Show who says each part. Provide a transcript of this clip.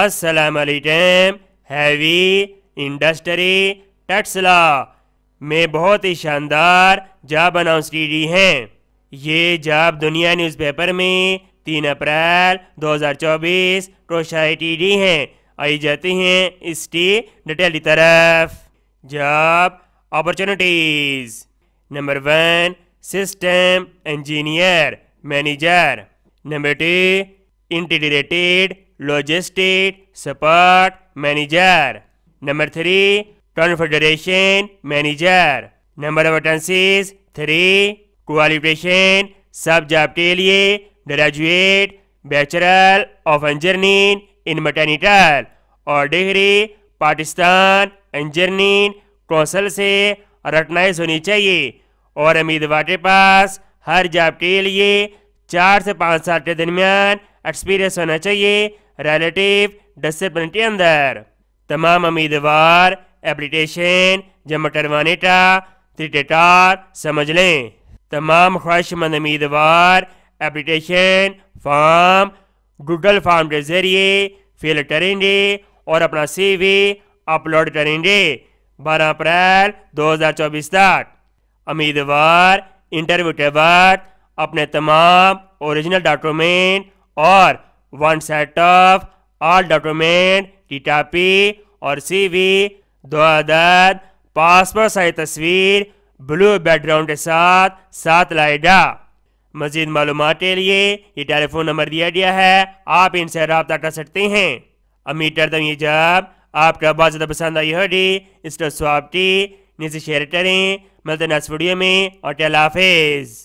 Speaker 1: Aslam heavy industry टक्सला में बहुत ही शानदार जॉब अनाउंस की गई है ये जॉब दुनिया न्यूज़पेपर में तीन अप्रैल 2024 को शायद की गई है आई जाती हैं इसकी डिटेल की तरफ job opportunities number one system engineer manager number two integrated logistic support manager number three confederation manager number vacancies three qualification सब जॉब के लिए graduate bachelor of engineering in mechanical और डिग्री पाकिस्तान इंजीनियरिंग कौंसल से रटनाइज होनी चाहिए और उम्मीदवार के पास हर जॉब के लिए चार से पाँच साल के दरमियान एक्सपीरियंस होना चाहिए रिलेटिव डिसिप्लिन के अंदर तमाम उम्मीदवार एप्लीकेशन जमा करवाने का तरीकेकार समझ लें तमाम ख्वाहिशमंद उम्मीदवार एप्लीकेशन फॉर्म गूगल फॉर्म के जरिए फिल करेंगे और अपना सीवी अपलोड करेंगे 12 अप्रैल 2024 तक उम्मीदवार इंटरव्यू के बाद अपने तमाम ओरिजिनल डॉक्यूमेंट और one set of all document टीटा पी और सी वी दो अदद पासपोर्ट साइज तस्वीर ब्लू बैकग्राउंड के साथ साथ लाइडा मजीद मालूम के लिए ये टेलीफोन नंबर दिया गया है आप इनसे रबता कर सकते हैं अमीर करदम ये जब आपका बहुत ज़्यादा पसंद आई होगी इसको स्वाप्टी नीचे शेयर करें मिलते नेक्स्ट वीडियो में और टेलाफेज